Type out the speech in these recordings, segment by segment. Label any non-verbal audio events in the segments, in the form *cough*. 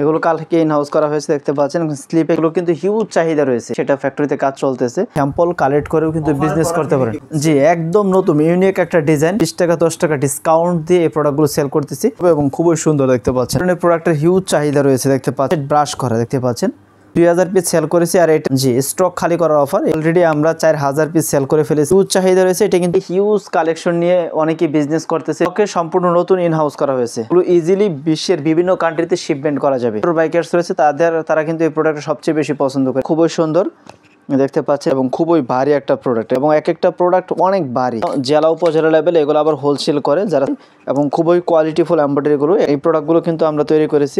এগুলো কালকে in house করা হয়েছে দেখতে পাচ্ছেন স্লিপ এগুলো কিন্তু হিউজ চাহিদা রয়েছে সেটা ফ্যাক্টরিতে কাজ চলতেছে স্যাম্পল কালেক্ট করেও কিন্তু বিজনেস করতে পারেন জি একদম নতুন ইউনিক একটা ডিজাইন বিশ টাকা দশ টাকা ডিসকাউন্ট দিয়ে এই প্রোডাক্টগুলো সেল করতেছি এবং খুবই সুন্দর দেখতে পাচ্ছেন প্রোডাক্টের হিউজ চাহিদা রয়েছে দেখতে পাচ্ছেন ব্রাশ করা দেখতে পাচ্ছেন দুই হাজার পিস সেল করেছি আর এটা জি স্টক খালি করার অফার অলরেডি আমরা চার হাজার পিস সেল করে ফেলেছি উচ্চ চাহিদা রয়েছে এটা কিন্তু হিউজ কালেকশন নিয়ে অনেকে বিজনেস করতেছে ওকে সম্পূর্ণ নতুন ইন হাউস করা হয়েছে পুরো ইজিলি বিশ্বের বিভিন্ন কান্ট্রিতে শিপমেন্ট করা যাবে বাইকার্স রয়েছে তাদের তারা কিন্তু এই প্রোডাক্ট সবচেয়ে বেশি পছন্দ করে খুবই সুন্দর দেখতে পাচ্ছেন এবং খুবই ভারী একটা প্রোডাক্ট এবং এক একটা প্রোডাক্ট অনেক ভারী জেলা উপজেলা লেভেলে এগুলো আবার হোলসেল করে যারা এবং খুবই কোয়ালিটিফুল এম্ব্রয়ডারিগুলো এই প্রোডাক্টগুলো কিন্তু আমরা তৈরি করেছি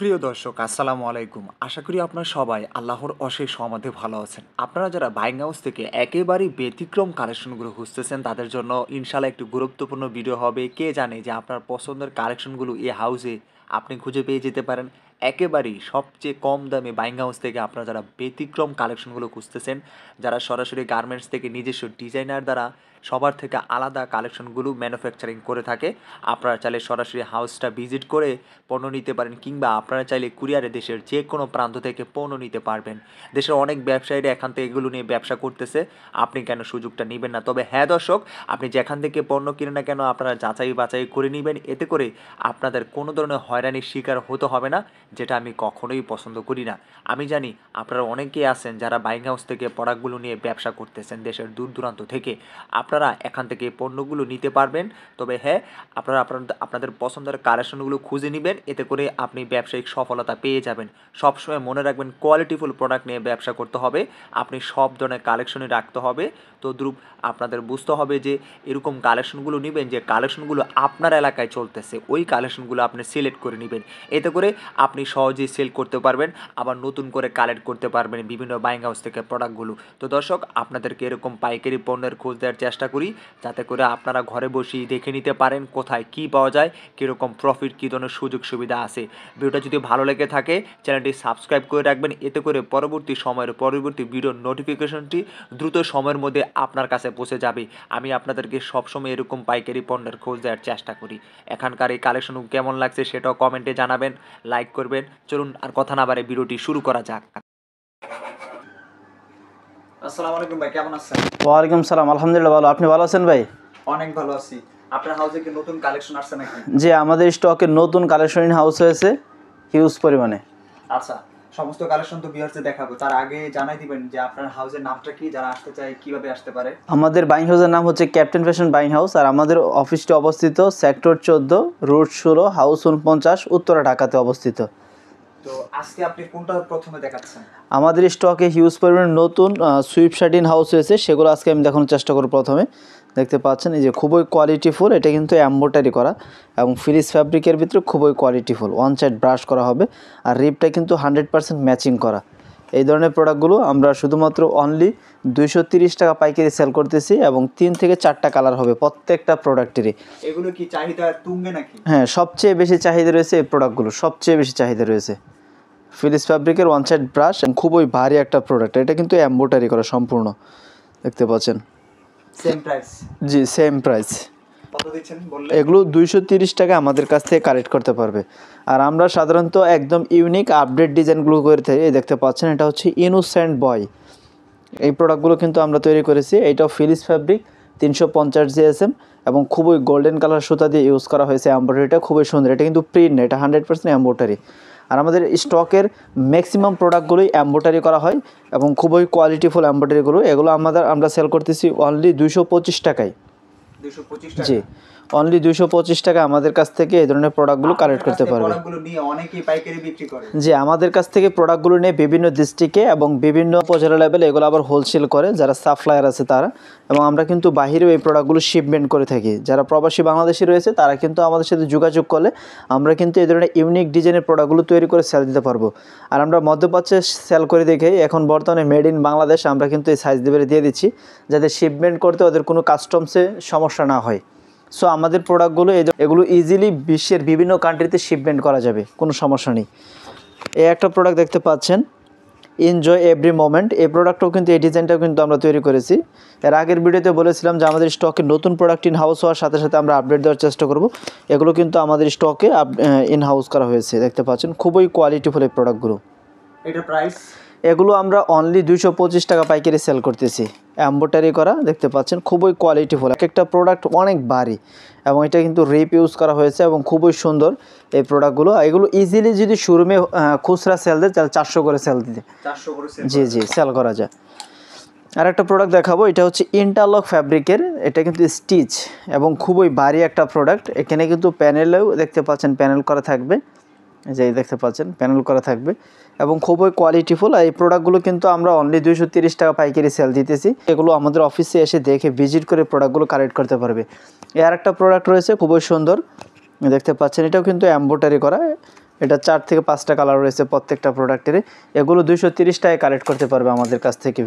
প্রিয় দর্শক আসসালামু আলাইকুম আশা করি আপনারা সবাই আল্লাহর অশেষ সমাধে ভালো আছেন আপনারা যারা বাইং হাউস থেকে একেবারেই ব্যতিক্রম কালেকশনগুলো খুঁজতেছেন তাদের জন্য ইনশাল্লাহ একটি গুরুত্বপূর্ণ ভিডিও হবে কে জানে যে আপনার পছন্দের কালেকশনগুলো এই হাউসে আপনি খুঁজে পেয়ে যেতে পারেন একেবারেই সবচেয়ে কম দামে বাইং হাউস থেকে আপনারা যারা ব্যতিক্রম কালেকশনগুলো খুঁজতেছেন যারা সরাসরি গার্মেন্টস থেকে নিজস্ব ডিজাইনার দ্বারা সবার থেকে আলাদা কালেকশনগুলো ম্যানুফ্যাকচারিং করে থাকে আপনারা চাইলে সরাসরি হাউসটা ভিজিট করে পণ্য নিতে পারেন কিংবা আপনারা চাইলে কুরিয়ারে দেশের যে কোনো প্রান্ত থেকে পণ্য নিতে পারবেন দেশের অনেক ব্যবসায়ীরা এখান থেকে এগুলো নিয়ে ব্যবসা করতেছে আপনি কেন সুযোগটা নেবেন না তবে হ্যাঁ দর্শক আপনি যেখান থেকে পণ্য কিনে না কেন আপনারা যাচাই বাছাই করে নেবেন এতে করে আপনাদের কোনো ধরনের হয়রানির শিকার হতে হবে না যেটা আমি কখনোই পছন্দ করি না আমি জানি আপনারা অনেকেই আছেন যারা বাইং হাউস থেকে প্রোডাক্টগুলো নিয়ে ব্যবসা করতেছেন দেশের দূর দূরান্ত থেকে আপনার আপনারা এখান থেকে পণ্যগুলো নিতে পারবেন তবে হ্যাঁ আপনারা আপনার আপনাদের পছন্দের কালেকশনগুলো খুঁজে নেবেন এতে করে আপনি ব্যবসায়িক সফলতা পেয়ে যাবেন সবসময় মনে রাখবেন কোয়ালিটিফুল প্রোডাক্ট নিয়ে ব্যবসা করতে হবে আপনি সব ধরনের কালেকশনই রাখতে হবে তো দ্রুপ আপনাদের বুঝতে হবে যে এরকম কালেকশনগুলো নেবেন যে কালেকশনগুলো আপনার এলাকায় চলতেছে ওই কালেকশনগুলো আপনি সিলেক্ট করে নেবেন এতে করে আপনি সহজেই সেল করতে পারবেন আবার নতুন করে কালেক্ট করতে পারবেন বিভিন্ন বাইং হাউস থেকে প্রোডাক্টগুলো তো দর্শক আপনাদেরকে এরকম পাইকারি পণ্যের খোঁজ দেওয়ার চেষ্টা চেষ্টা করি যাতে করে আপনারা ঘরে বসেই দেখে নিতে পারেন কোথায় কি পাওয়া যায় কীরকম প্রফিট কী ধরনের সুযোগ সুবিধা আছে ভিডিওটা যদি ভালো লেগে থাকে চ্যানেলটি সাবস্ক্রাইব করে রাখবেন এতে করে পরবর্তী সময়ের পরবর্তী ভিডিওর নোটিফিকেশনটি দ্রুত সময়ের মধ্যে আপনার কাছে পৌঁছে যাবে আমি আপনাদেরকে সবসময় এরকম পাইকারি পণ্যের খোঁজ দেওয়ার চেষ্টা করি এখানকার এই কালেকশন কেমন লাগছে সেটাও কমেন্টে জানাবেন লাইক করবেন চলুন আর কথা না বারে ভিডিওটি শুরু করা যাক আসসালামু আলাইকুম ভাই কেমন আছেন ওয়ালাইকুম সালাম আলহামদুলিল্লাহ ভালো আপনি ভালো আছেন ভাই অনেক ভালো আছি আপনার হাউসে কি নতুন কালেকশন আসছে নাকি জি আমাদের স্টকে নতুন কালেকশন ইন হাউস হয়েছে হিউজ পরিমাণে আচ্ছা সমস্ত কালেকশন তো ভিউয়ার্সে দেখাবো তার আগে জানাই দিবেন যে আপনার হাউসের নামটা কি যারা আসতে চায় কিভাবে আসতে পারে আমাদের বাইং হাউসের নাম হচ্ছে ক্যাপ্টেন ফ্যাশন বাইং হাউস আর আমাদের অফিসটি অবস্থিত সেক্টর চোদ্দ রোড ষোলো হাউস উনপঞ্চাশ উত্তরা ঢাকাতে অবস্থিত আমাদের স্টকে হিউজ পরিমাণে নতুন সুইপ শার্টিন হাউস হয়েছে সেগুলো আজকে আমি দেখানোর চেষ্টা করব প্রথমে দেখতে পাচ্ছেন এই যে খুবই কোয়ালিটিফুল এটা কিন্তু অ্যাম্বোটারি করা এবং ফিলিস ফ্যাব্রিকের ভিতরে খুবই কোয়ালিটিফুল ওয়ান সাইড ব্রাশ করা হবে আর রিপটা কিন্তু হান্ড্রেড পার্সেন্ট ম্যাচিং করা এই ধরনের প্রোডাক্টগুলো আমরা শুধুমাত্র অনলি দুইশো টাকা পাইকারি সেল করতেছি এবং তিন থেকে চারটা কালার হবে প্রত্যেকটা প্রোডাক্টেরই এগুলো কি চাহিদা তুঙ্গে নাকি হ্যাঁ সবচেয়ে বেশি চাহিদা রয়েছে এই প্রোডাক্টগুলো সবচেয়ে বেশি চাহিদা রয়েছে ফিলিস ফ্যাব্রিকের ওয়ান সাইড ব্রাশ এবং খুবই ভারী একটা প্রোডাক্ট এটা কিন্তু এম্বোটারি করা সম্পূর্ণ দেখতে পাচ্ছেন সেম জি সেম প্রাইস এগুলো দুইশো তিরিশ টাকা আমাদের কাছ থেকে কালেক্ট করতে পারবে আর আমরা সাধারণত একদম ইউনিক আপডেট ডিজাইনগুলো করে থাকি দেখতে পাচ্ছেন এটা হচ্ছে ইনোসেন্ট বয় এই প্রোডাক্টগুলো কিন্তু আমরা তৈরি করেছি এটাও ফিলিস ফ্যাব্রিক তিনশো পঞ্চাশ এম এবং খুবই গোল্ডেন কালার সুতা দিয়ে ইউজ করা হয়েছে অ্যাম্বোটারিটা খুবই সুন্দর এটা কিন্তু প্রিন্ট এটা হান্ড্রেড পার্সেন্ট অ্যাম্বোটারি আর আমাদের স্টকের ম্যাক্সিমাম প্রোডাক্টগুলোই অ্যাম্বোটারি করা হয় এবং খুবই কোয়ালিটিফুল অ্যাম্বোটারিগুলো এগুলো আমাদের আমরা সেল করতেছি অনলি দুশো পঁচিশ টাকায় দুশো পঁচিশ জি অনলি দুইশো পঁচিশ টাকা আমাদের কাছ থেকে এই ধরনের প্রোডাক্টগুলো কালেক্ট করতে পারবে যে আমাদের কাছ থেকে প্রোডাক্টগুলো নিয়ে বিভিন্ন ডিস্ট্রিক্টে এবং বিভিন্ন উপজেলা লেভেলে এগুলো আবার হোলসেল করে যারা সাপ্লায়ার আছে তারা এবং আমরা কিন্তু বাহিরেও এই প্রোডাক্টগুলো শিপমেন্ট করে থাকি যারা প্রবাসী বাংলাদেশি রয়েছে তারা কিন্তু আমাদের সাথে যোগাযোগ করলে আমরা কিন্তু এই ধরনের ইউনিক ডিজাইনের প্রোডাক্টগুলো তৈরি করে সেল দিতে পারবো আর আমরা মধ্যপ্রাচ্যে সেল করে দেখে এখন বর্তমানে মেড ইন বাংলাদেশ আমরা কিন্তু এই সাইজ দেবে দিয়ে দিচ্ছি যাতে শিপমেন্ট করতে ওদের কোনো কাস্টমসে সমস্যা না হয় সো আমাদের প্রোডাক্টগুলো এগুলো ইজিলি বিশ্বের বিভিন্ন কান্ট্রিতে শিপমেন্ট করা যাবে কোনো সমস্যা নেই এ একটা প্রোডাক্ট দেখতে পাচ্ছেন এনজয় এভরি মোমেন্ট এই প্রোডাক্টও কিন্তু এই ডিজাইনটাও কিন্তু আমরা তৈরি করেছি এর আগের ভিডিওতে বলেছিলাম যে আমাদের স্টকে নতুন প্রোডাক্ট ইন হাউস হওয়ার সাথে সাথে আমরা আপডেট দেওয়ার চেষ্টা করব এগুলো কিন্তু আমাদের স্টকে ইন হাউস করা হয়েছে দেখতে পাচ্ছেন খুবই কোয়ালিটিফুল এই প্রোডাক্টগুলো এটা প্রাইস এগুলো আমরা অনলি দুইশো পঁচিশ টাকা পাইকারি সেল করতেছি অ্যাম্বোটারি করা দেখতে পাচ্ছেন খুবই কোয়ালিটিফুল এক একটা প্রোডাক্ট অনেক ভারী এবং এটা কিন্তু রেপ ইউজ করা হয়েছে এবং খুবই সুন্দর এই প্রোডাক্টগুলো এগুলো ইজিলি যদি শোরুমে খুচরা সেল দেয় তাহলে চারশো করে সেল দিতে জি জি সেল করা যায় আর একটা প্রোডাক্ট দেখাবো এটা হচ্ছে ইন্টারলক ফ্যাব্রিকের এটা কিন্তু স্টিচ এবং খুবই ভারী একটা প্রোডাক্ট এখানে কিন্তু প্যানেলেও দেখতে পাচ্ছেন প্যানেল করা থাকবে যে দেখতে পাচ্ছেন প্যানেল করা থাকবে এবং খুবই কোয়ালিটিফুল এই প্রোডাক্টগুলো কিন্তু আমরা অনলি দুইশো তিরিশ টাকা পাইকারি সেল দিতেছি এগুলো আমাদের অফিসে এসে দেখে ভিজিট করে প্রোডাক্টগুলো কালেক্ট করতে পারবে এর একটা প্রোডাক্ট রয়েছে খুবই সুন্দর দেখতে পাচ্ছেন এটাও কিন্তু অ্যাম্বোটারি করা এটা চার থেকে পাঁচটা কালার রয়েছে প্রত্যেকটা প্রোডাক্টের এগুলো দুইশো তিরিশ টাকায় কালেক্ট করতে পারবে আমাদের কাছ থেকে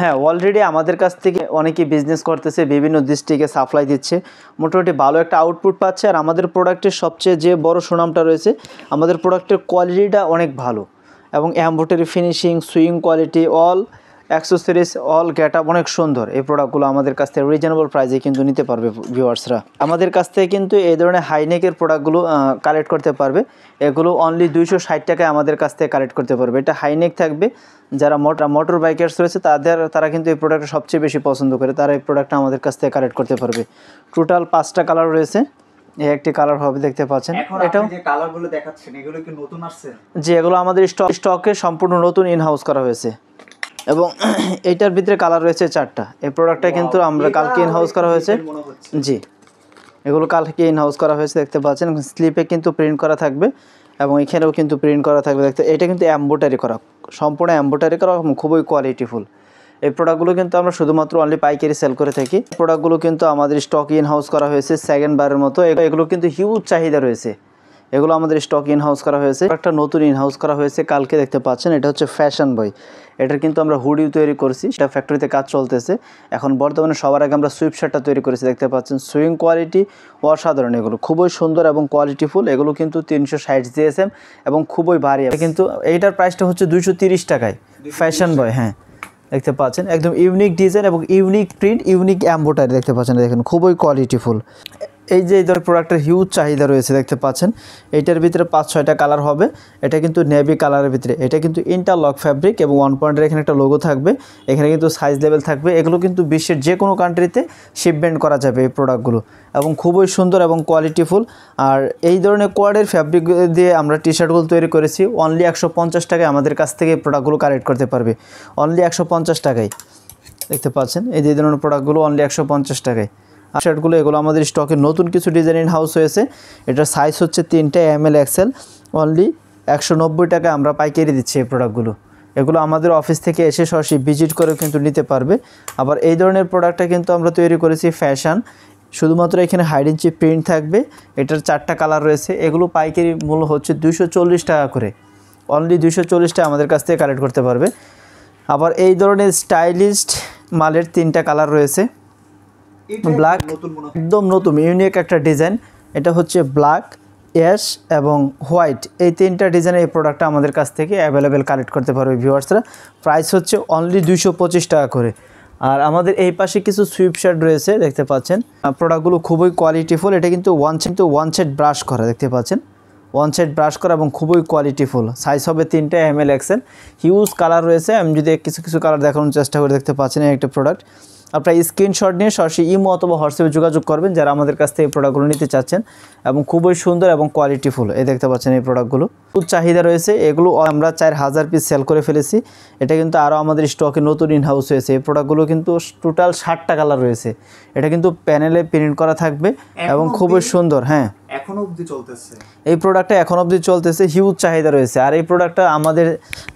হ্যাঁ অলরেডি আমাদের কাছ থেকে অনেকে বিজনেস করতেছে বিভিন্ন ডিস্ট্রিক্টে সাপ্লাই দিচ্ছে মোটামুটি ভালো একটা আউটপুট পাচ্ছে আর আমাদের প্রোডাক্টের সবচেয়ে যে বড় সুনামটা রয়েছে আমাদের প্রোডাক্টের কোয়ালিটিটা অনেক ভালো এবং embroidery finishing sewing quality all একশো সিরিজ অল গেট আপ অনেক সুন্দর এই প্রোডাক্টগুলো আমাদের কাছ থেকে রিজনেবল প্রাইসে কিন্তু নিতে পারবে ভিউয়ার্সরা আমাদের কাছ থেকে কিন্তু এই ধরনের হাইনেকের প্রোডাক্টগুলো কালেক্ট করতে পারবে এগুলো অনলি দুইশো ষাট টাকায় আমাদের কাছ থেকে কালেক্ট করতে পারবে এটা হাইনেক থাকবে যারা মোটর মোটর বাইকার্স রয়েছে তাদের তারা কিন্তু এই প্রোডাক্ট সবচেয়ে বেশি পছন্দ করে তারা এই প্রোডাক্টটা আমাদের কাছ থেকে কালেক্ট করতে পারবে টোটাল পাঁচটা কালার রয়েছে একটি কালার হবে দেখতে পাচ্ছেন এটাও যে কালারগুলো দেখাচ্ছেন এগুলো কি নতুন আসছে জি এগুলো আমাদের স্টক স্টকে সম্পূর্ণ নতুন ইন হাউস করা হয়েছে এবং *clears throat* এটার ভিতরে কালার রয়েছে চারটা এই প্রোডাক্টটা কিন্তু আমরা কালকে ইন হাউস করা হয়েছে জি এগুলো কালকে ইন হাউস করা হয়েছে দেখতে পাচ্ছেন স্লিপে কিন্তু প্রিন্ট করা থাকবে এবং এখানেও কিন্তু প্রিন্ট করা থাকবে দেখতে এটা কিন্তু অ্যাম্বোটারি করা সম্পূর্ণ অ্যাম্বোটারি করা খুবই কোয়ালিটিফুল এই প্রোডাক্টগুলো কিন্তু আমরা শুধুমাত্র অনলি পাইকারি সেল করে থাকি প্রোডাক্টগুলো কিন্তু আমাদের স্টক ইন হাউস করা হয়েছে সেকেন্ড বারের মতো এগুলো কিন্তু হিউজ চাহিদা রয়েছে এগুলো আমাদের স্টক ইনহাউস করা হয়েছে একটা নতুন ইনহাউস করা হয়েছে কালকে দেখতে পাচ্ছেন এটা হচ্ছে ফ্যাশন বই এটার কিন্তু আমরা হুডিও তৈরি করছি সেটা ফ্যাক্টরিতে কাজ চলতেছে এখন বর্তমানে সবার আগে আমরা সুইপ শার্টটা তৈরি করেছি দেখতে পাচ্ছেন সুইং কোয়ালিটি অসাধারণ এগুলো খুবই সুন্দর এবং কোয়ালিটিফুল এগুলো কিন্তু তিনশো ষাট জিএসএম এবং খুবই ভারী কিন্তু এইটার প্রাইসটা হচ্ছে দুইশো টাকায় ফ্যাশন বয় হ্যাঁ দেখতে পাচ্ছেন একদম ইউনিক ডিজাইন এবং ইউনিক প্রিন্ট ইউনিক অ্যাম্বোটারি দেখতে পাচ্ছেন দেখেন খুবই কোয়ালিটিফুল এই যে এই ধর প্রোডাক্টের হিউজ চাহিদা রয়েছে দেখতে পাচ্ছেন এটার ভিতরে পাঁচ ছয়টা কালার হবে এটা কিন্তু নেভি কালারের ভিতরে এটা কিন্তু ইন্টারলক ফ্যাব্রিক এবং ওয়ান পয়েন্টের এখানে একটা লোগো থাকবে এখানে কিন্তু সাইজ লেভেল থাকবে এগুলো কিন্তু বিশ্বের যে কোনো কান্ট্রিতে শিপমেন্ট করা যাবে এই প্রোডাক্টগুলো এবং খুবই সুন্দর এবং কোয়ালিটিফুল আর এই ধরনের কোয়ার্ডের ফ্যাব্রিক দিয়ে আমরা টি শার্টগুলো তৈরি করেছি অনলি একশো পঞ্চাশ টাকায় আমাদের কাছ থেকে প্রোডাক্টগুলো কালেক্ট করতে পারবে অনলি একশো পঞ্চাশ টাকায় দেখতে পাচ্ছেন এই যে ধরনের প্রোডাক্টগুলো অনলি একশো পঞ্চাশ টাকায় শার্টগুলো এগুলো আমাদের স্টকে নতুন কিছু ডিজাইন ইন হাউস হয়েছে এটার সাইজ হচ্ছে তিনটে এম এল এক্সেল অনলি একশো নব্বই টাকা আমরা পাইকারি দিচ্ছি এই প্রোডাক্টগুলো এগুলো আমাদের অফিস থেকে এসে সরাসরি ভিজিট করেও কিন্তু নিতে পারবে আবার এই ধরনের প্রোডাক্টটা কিন্তু আমরা তৈরি করেছি ফ্যাশান শুধুমাত্র এখানে হাইড ইঞ্চি প্রিন্ট থাকবে এটার চারটা কালার রয়েছে এগুলো পাইকারি মূল্য হচ্ছে দুশো টাকা করে অনলি দুশো টাকা আমাদের কাছ থেকে কালেক্ট করতে পারবে আবার এই ধরনের স্টাইলিস্ট মালের তিনটা কালার রয়েছে ব্ল্যাক একদম নতুন ইউনিক একটা ডিজাইন এটা হচ্ছে ব্ল্যাক অ্যাশ এবং হোয়াইট এই তিনটা ডিজাইনের এই প্রোডাক্টটা আমাদের কাছ থেকে অ্যাভেলেবেল কালেক্ট করতে পারবে ভিউয়ার্সরা প্রাইস হচ্ছে অনলি দুইশো টাকা করে আর আমাদের এই পাশে কিছু সুইপ শার্ট রয়েছে দেখতে পাচ্ছেন প্রোডাক্টগুলো খুবই কোয়ালিটিফুল এটা কিন্তু ওয়ান কিন্তু ওয়ান সেট ব্রাশ করা দেখতে পাচ্ছেন ওয়ান সেট ব্রাশ করা এবং খুবই কোয়ালিটিফুল সাইজ হবে তিনটে M L XL huge colour রয়েছে আমি যদি কিছু কিছু কালার দেখানোর চেষ্টা করে দেখতে পাচ্ছেন একটা প্রোডাক্ট আপনারা স্ক্রিনশট নিয়ে সরাসরি ইমো অথবা হোয়াটসঅ্যাপে যোগাযোগ করবেন যারা আমাদের কাছ থেকে এই প্রোডাক্টগুলো নিতে চাচ্ছেন এবং খুবই সুন্দর এবং কোয়ালিটিফুল এই দেখতে পাচ্ছেন এই প্রোডাক্টগুলো খুব চাহিদা রয়েছে এগুলো আমরা চার হাজার পিস সেল করে ফেলেছি এটা কিন্তু আরও আমাদের স্টকে নতুন ইনহাউস হয়েছে এই প্রোডাক্টগুলো কিন্তু টোটাল ষাটটা কালার রয়েছে এটা কিন্তু প্যানেলে প্রিন্ট করা থাকবে এবং খুবই সুন্দর হ্যাঁ এখনও অবধি চলতেছে এই প্রোডাক্টটা এখন অবধি চলতেছে হিউজ চাহিদা রয়েছে আর এই প্রোডাক্টটা আমাদের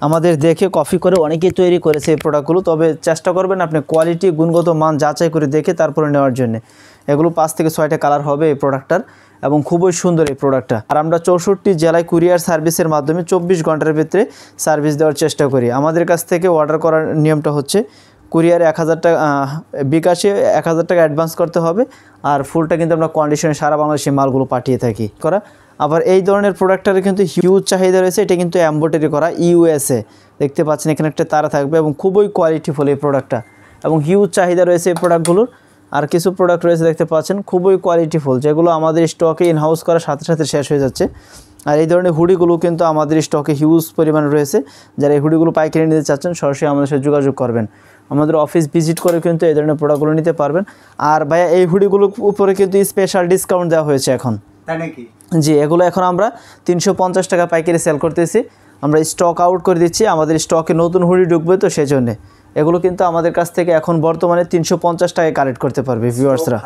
আমাদের দেখে কফি করে অনেকেই তৈরি করেছে এই প্রোডাক্টগুলো তবে চেষ্টা করবেন আপনি কোয়ালিটি গুণগত গুণগত মান যাচাই করে দেখে তারপরে নেওয়ার জন্য এগুলো পাঁচ থেকে ছয়টা কালার হবে এই প্রোডাক্টটার এবং খুবই সুন্দর এই প্রোডাক্টটা আর আমরা চৌষট্টি জেলায় কুরিয়ার সার্ভিসের মাধ্যমে চব্বিশ ঘন্টার ভিতরে সার্ভিস দেওয়ার চেষ্টা করি আমাদের কাছ থেকে অর্ডার করার নিয়মটা হচ্ছে কুরিয়ারে এক হাজার টাকা বিকাশে এক হাজার টাকা অ্যাডভান্স করতে হবে আর ফুলটা কিন্তু আমরা কন্ডিশনে সারা বাংলাদেশে মালগুলো পাঠিয়ে থাকি করা আবার এই ধরনের প্রোডাক্টটার কিন্তু হিউজ চাহিদা রয়েছে এটা কিন্তু অ্যাম্বোটারি করা ইউএসএ দেখতে পাচ্ছেন এখানে একটা তারা থাকবে এবং খুবই কোয়ালিটিফুল এই প্রোডাক্টটা এবং হিউজ চাহিদা রয়েছে এই প্রোডাক্টগুলোর আর কিছু প্রোডাক্ট রয়েছে দেখতে পাচ্ছেন খুবই কোয়ালিটিফুল যেগুলো আমাদের স্টকে ইনহাউস করার সাথে সাথে শেষ হয়ে যাচ্ছে আর এই ধরনের হুডিগুলো কিন্তু আমাদের স্টকে হিউজ পরিমাণ রয়েছে যারা এই হুডিগুলো পাইকারি নিতে চাচ্ছেন সরাসরি আমাদের সাথে যোগাযোগ করবেন আমাদের অফিস ভিজিট করে কিন্তু এই ধরনের প্রোডাক্টগুলো নিতে পারবেন আর ভাইয়া এই হুডিগুলোর উপরে কিন্তু স্পেশাল ডিসকাউন্ট দেওয়া হয়েছে এখন নাকি জি এগুলো এখন আমরা তিনশো পঞ্চাশ টাকা পাইকারি সেল করতেছি আমরা স্টক আউট করে দিচ্ছি আমাদের স্টকে নতুন হুডি ঢুকবে তো সেজন্যে এগুলো কিন্তু আমাদের কাছ থেকে এখন বর্তমানে তিনশো পঞ্চাশ টাকায় কালেক্ট করতে পারবে ভিউয়ার্সরা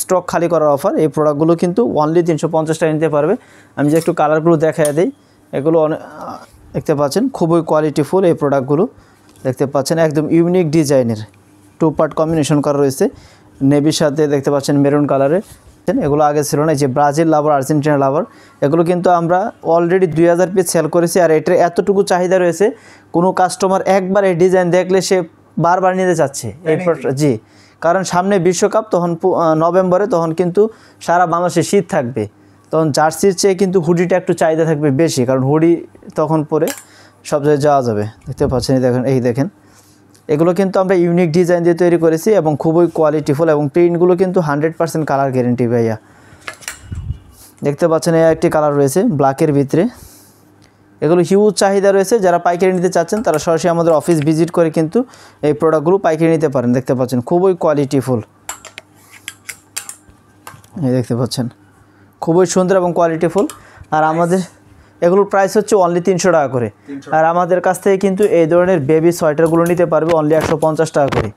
স্টক খালি করা অফার এই প্রোডাক্টগুলো কিন্তু অনলি তিনশো পঞ্চাশ টাকা নিতে পারবে আমি যে একটু কালারগুলো দেখা দিই এগুলো অনেক দেখতে পাচ্ছেন খুবই কোয়ালিটিফুল এই প্রোডাক্টগুলো দেখতে পাচ্ছেন একদম ইউনিক ডিজাইনের টু পার্ট কম্বিনেশন করা রয়েছে নেভির সাথে দেখতে পাচ্ছেন মেরুন কালারে এগুলো আগে ছিল না যে ব্রাজিল লাভার আর্জেন্টিনা লাভার এগুলো কিন্তু আমরা অলরেডি দুই হাজার পিস সেল করেছি আর এটার এতটুকু চাহিদা রয়েছে কোনো কাস্টমার একবার এই ডিজাইন দেখলে সে বারবার নিতে চাচ্ছে এই জি কারণ সামনে বিশ্বকাপ তখন নভেম্বরে তখন কিন্তু সারা বাংলাদেশে শীত থাকবে তখন জার্সির চেয়ে কিন্তু হুডিটা একটু চাহিদা থাকবে বেশি কারণ হুডি তখন পরে সব জায়গায় যাওয়া যাবে দেখতে পাচ্ছেন দেখেন এই দেখেন এগুলো কিন্তু আমরা ইউনিক ডিজাইন দিয়ে তৈরি করেছি এবং খুবই কোয়ালিটিফুল এবং প্রিন্টগুলো কিন্তু হান্ড্রেড পারসেন্ট কালার গ্যারেন্টি ভাইয়া দেখতে পাচ্ছেন এই একটি কালার রয়েছে ব্ল্যাকের ভিতরে এগুলো হিউজ চাহিদা রয়েছে যারা পাইকারি নিতে চাচ্ছেন তারা সরাসরি আমাদের অফিস ভিজিট করে কিন্তু এই প্রোডাক্টগুলো পাইকারি নিতে পারেন দেখতে পাচ্ছেন খুবই কোয়ালিটিফুল এই দেখতে পাচ্ছেন খুবই সুন্দর এবং কোয়ালিটিফুল আর আমাদের এগুলোর প্রাইস হচ্ছে অনলি তিনশো টাকা করে আর আমাদের কাছ থেকে কিন্তু এই ধরনের বেবি সোয়েটারগুলো নিতে পারবে অনলি একশো টাকা করে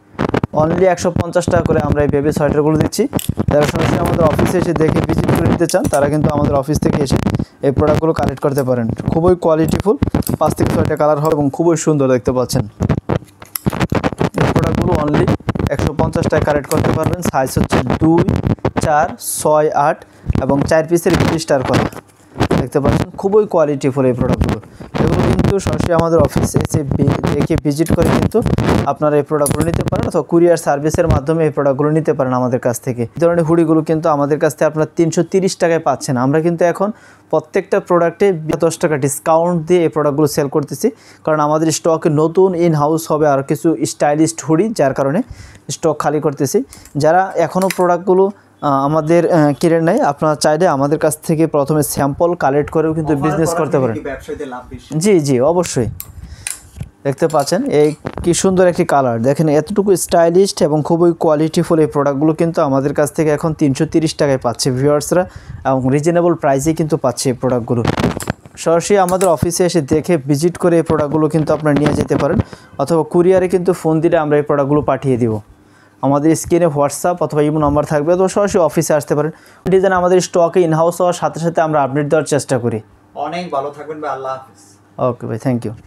অনলি একশো টাকা করে আমরা এই বেবি সোয়েটারগুলো দিচ্ছি যারা সরাসরি আমাদের অফিসে এসে দেখে ভিজিট করে নিতে চান তারা কিন্তু আমাদের অফিস থেকে এসে এই প্রোডাক্টগুলো কালেক্ট করতে পারেন খুবই কোয়ালিটিফুল পাঁচ থেকে ছয়টা কালার হবে এবং খুবই সুন্দর দেখতে পাচ্ছেন এই প্রোডাক্টগুলো অনলি একশো টাকা কালেক্ট করতে পারবেন সাইজ হচ্ছে দুই চার ছয় আট এবং চার পিসের স্টার করা দেখতে পাচ্ছেন খুবই কোয়ালিটিফুল এই প্রোডাক্টগুলো এগুলো কিন্তু সরাসরি আমাদের অফিসে এসে দেখে ভিজিট করে কিন্তু আপনারা এই প্রোডাক্টগুলো নিতে পারেন অথবা কুরিয়ার সার্ভিসের মাধ্যমে এই প্রোডাক্টগুলো নিতে পারেন আমাদের কাছ থেকে এই ধরনের হুড়িগুলো কিন্তু আমাদের কাছ থেকে আপনার তিনশো টাকায় পাচ্ছেন আমরা কিন্তু এখন প্রত্যেকটা প্রোডাক্টে দশ টাকা ডিসকাউন্ট দিয়ে এই প্রোডাক্টগুলো সেল করতেছি কারণ আমাদের স্টকে নতুন ইন হাউস হবে আর কিছু স্টাইলিশ হুড়ি যার কারণে স্টক খালি করতেছি যারা এখনও প্রোডাক্টগুলো আমাদের কিনে নেয় আপনারা চাইলে আমাদের কাছ থেকে প্রথমে স্যাম্পল কালেক্ট করেও কিন্তু বিজনেস করতে পারেন জি জি অবশ্যই দেখতে পাচ্ছেন এই কি সুন্দর একটি কালার দেখেন এতটুকু স্টাইলিশড এবং খুবই কোয়ালিটিফুল এই প্রোডাক্টগুলো কিন্তু আমাদের কাছ থেকে এখন তিনশো টাকায় পাচ্ছে ভিউয়ার্সরা এবং রিজনেবল প্রাইসে কিন্তু পাচ্ছে এই প্রোডাক্টগুলো সরাসরি আমাদের অফিসে এসে দেখে ভিজিট করে এই প্রোডাক্টগুলো কিন্তু আপনারা নিয়ে যেতে পারেন অথবা কুরিয়ারে কিন্তু ফোন দিলে আমরা এই প্রোডাক্টগুলো পাঠিয়ে দেবো আমাদের স্ক্রিনে হোয়াটসঅ্যাপ অথবা ইমো নম্বর থাকবে তো সরাসরি অফিসে আসতে পারেন ডিজাইন আমাদের স্টকে ইনহাউস হওয়ার সাথে সাথে আমরা আপডেট দেওয়ার চেষ্টা করি অনেক ভালো থাকবেন ভাই আল্লাহ হাফিজ ওকে ভাই থ্যাংক ইউ